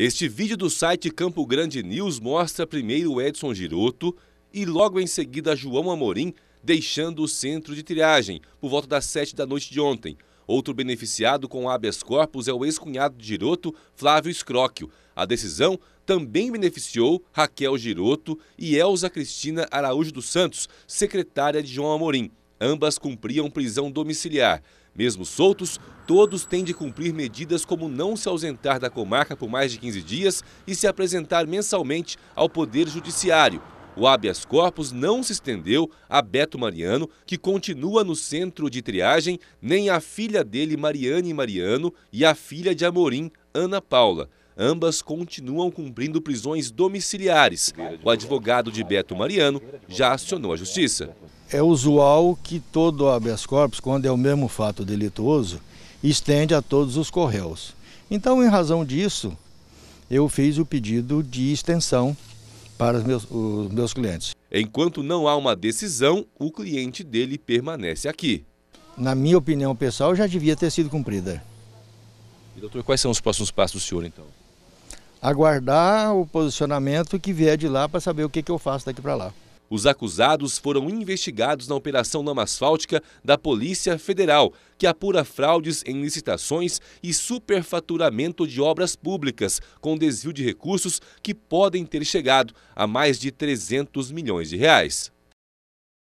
Este vídeo do site Campo Grande News mostra primeiro Edson Giroto e logo em seguida João Amorim deixando o centro de triagem por volta das 7 da noite de ontem. Outro beneficiado com habeas corpus é o ex-cunhado de Giroto, Flávio Escróquio. A decisão também beneficiou Raquel Giroto e Elza Cristina Araújo dos Santos, secretária de João Amorim. Ambas cumpriam prisão domiciliar. Mesmo soltos, todos têm de cumprir medidas como não se ausentar da comarca por mais de 15 dias e se apresentar mensalmente ao Poder Judiciário. O habeas corpus não se estendeu a Beto Mariano, que continua no centro de triagem, nem a filha dele, Mariane Mariano, e a filha de Amorim, Ana Paula. Ambas continuam cumprindo prisões domiciliares. O advogado de Beto Mariano já acionou a justiça é usual que todo habeas corpus, quando é o mesmo fato delituoso, estende a todos os correios. Então, em razão disso, eu fiz o pedido de extensão para os meus, os meus clientes. Enquanto não há uma decisão, o cliente dele permanece aqui. Na minha opinião pessoal, já devia ter sido cumprida. E, doutor, quais são os próximos passos do senhor, então? Aguardar o posicionamento que vier de lá para saber o que, que eu faço daqui para lá. Os acusados foram investigados na Operação Lama Asfáltica da Polícia Federal, que apura fraudes em licitações e superfaturamento de obras públicas, com desvio de recursos que podem ter chegado a mais de 300 milhões de reais.